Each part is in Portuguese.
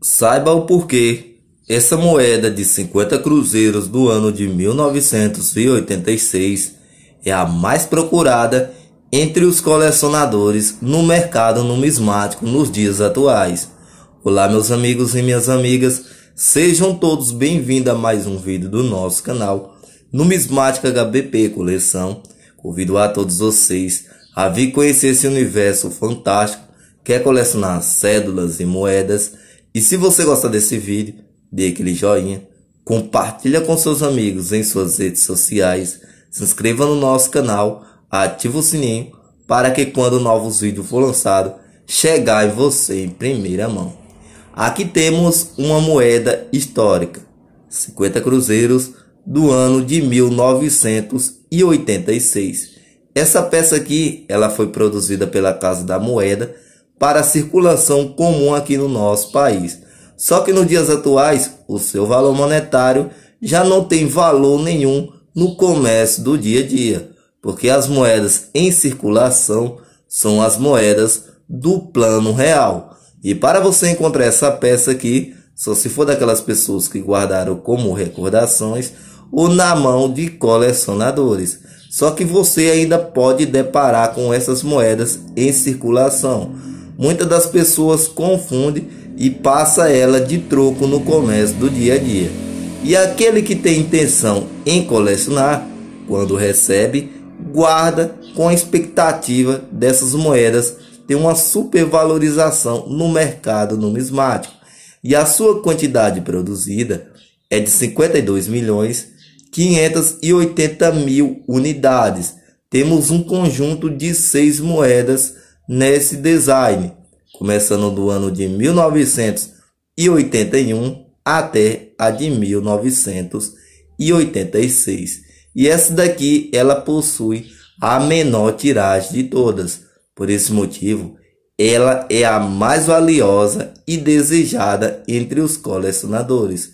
Saiba o porquê. Essa moeda de 50 cruzeiros do ano de 1986 é a mais procurada entre os colecionadores no mercado numismático nos dias atuais. Olá, meus amigos e minhas amigas, sejam todos bem-vindos a mais um vídeo do nosso canal Numismática HBP Coleção. Convido a todos vocês a vir conhecer esse universo fantástico que é colecionar cédulas e moedas e se você gostar desse vídeo, dê aquele joinha, compartilha com seus amigos em suas redes sociais, se inscreva no nosso canal, ative o sininho para que quando novos vídeos for lançado, chegar em você em primeira mão. Aqui temos uma moeda histórica, 50 cruzeiros do ano de 1986. Essa peça aqui, ela foi produzida pela Casa da Moeda para a circulação comum aqui no nosso país. Só que nos dias atuais, o seu valor monetário já não tem valor nenhum no comércio do dia a dia, porque as moedas em circulação são as moedas do plano real. E para você encontrar essa peça aqui, só se for daquelas pessoas que guardaram como recordações ou na mão de colecionadores. Só que você ainda pode deparar com essas moedas em circulação muitas das pessoas confundem e passa ela de troco no comércio do dia a dia. E aquele que tem intenção em colecionar, quando recebe, guarda com a expectativa dessas moedas ter uma supervalorização no mercado numismático. E a sua quantidade produzida é de 52 milhões 580 mil unidades. Temos um conjunto de seis moedas nesse design, começando do ano de 1981 até a de 1986. E essa daqui ela possui a menor tiragem de todas. Por esse motivo, ela é a mais valiosa e desejada entre os colecionadores.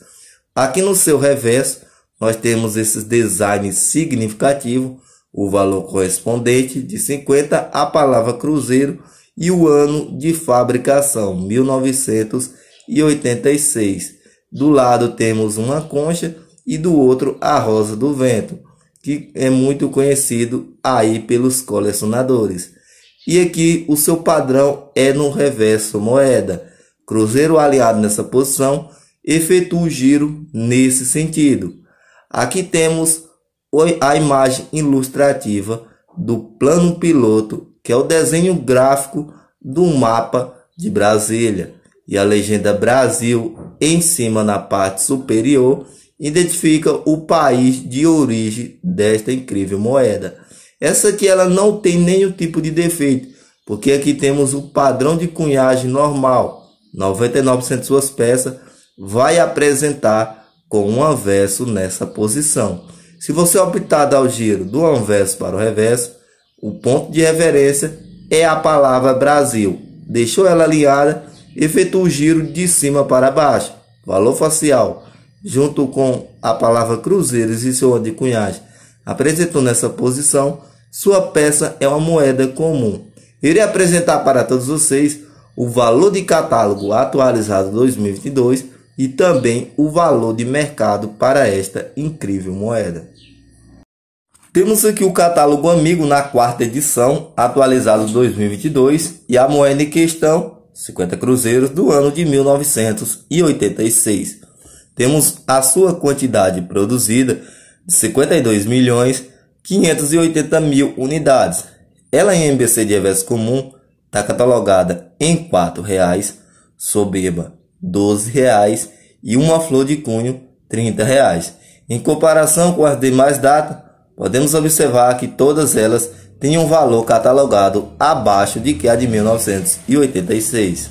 Aqui no seu reverso, nós temos esse design significativo o valor correspondente de 50 a palavra cruzeiro e o ano de fabricação, 1986. Do lado temos uma concha e do outro a rosa do vento, que é muito conhecido aí pelos colecionadores. E aqui o seu padrão é no reverso moeda. Cruzeiro aliado nessa posição efetua o giro nesse sentido. Aqui temos a imagem ilustrativa do plano piloto, que é o desenho gráfico do mapa de Brasília, e a legenda Brasil em cima na parte superior identifica o país de origem desta incrível moeda. Essa aqui ela não tem nenhum tipo de defeito, porque aqui temos o padrão de cunhagem normal. 99% de suas peças vai apresentar com um anverso nessa posição. Se você optar dar o giro do anverso para o reverso, o ponto de referência é a palavra Brasil. Deixou ela alinhada, efetua o giro de cima para baixo. Valor facial, junto com a palavra cruzeiros e seu cunhagem, apresentou nessa posição, sua peça é uma moeda comum. Irei apresentar para todos vocês o valor de catálogo atualizado 2022 e também o valor de mercado para esta incrível moeda. Temos aqui o catálogo amigo na quarta edição, atualizado 2022, e a moeda em questão, 50 cruzeiros do ano de 1986. Temos a sua quantidade produzida de 52 milhões 580 mil unidades. Ela em MBC de reverso comum está catalogada em R$ 4,00, soberba 12 reais e uma flor de cunho, 30 reais. Em comparação com as demais datas, podemos observar que todas elas têm um valor catalogado abaixo de que a de 1986.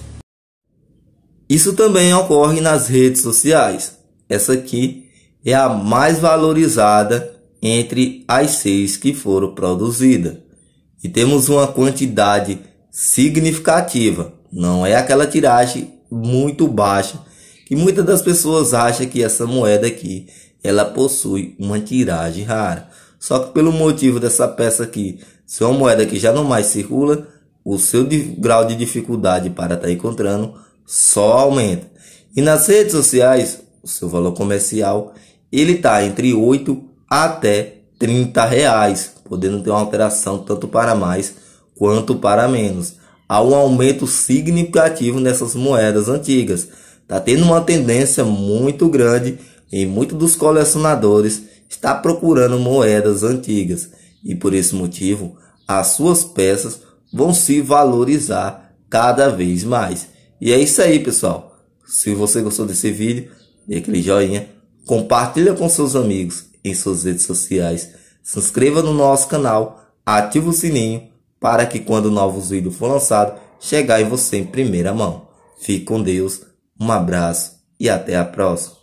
Isso também ocorre nas redes sociais. Essa aqui é a mais valorizada entre as seis que foram produzidas. E temos uma quantidade significativa, não é aquela tiragem muito baixa, que muitas das pessoas acham que essa moeda aqui, ela possui uma tiragem rara. Só que pelo motivo dessa peça aqui, se é uma moeda que já não mais circula, o seu grau de dificuldade para estar tá encontrando só aumenta. E nas redes sociais, o seu valor comercial, ele está entre 8 até 30 reais, podendo ter uma alteração tanto para mais quanto para menos há um aumento significativo nessas moedas antigas. Está tendo uma tendência muito grande e muitos dos colecionadores está procurando moedas antigas e por esse motivo as suas peças vão se valorizar cada vez mais. E é isso aí, pessoal. Se você gostou desse vídeo, dê aquele joinha, compartilha com seus amigos em suas redes sociais, se inscreva no nosso canal, ative o sininho para que quando o novo vídeo for lançado, chegar em você em primeira mão. Fique com Deus, um abraço e até a próxima.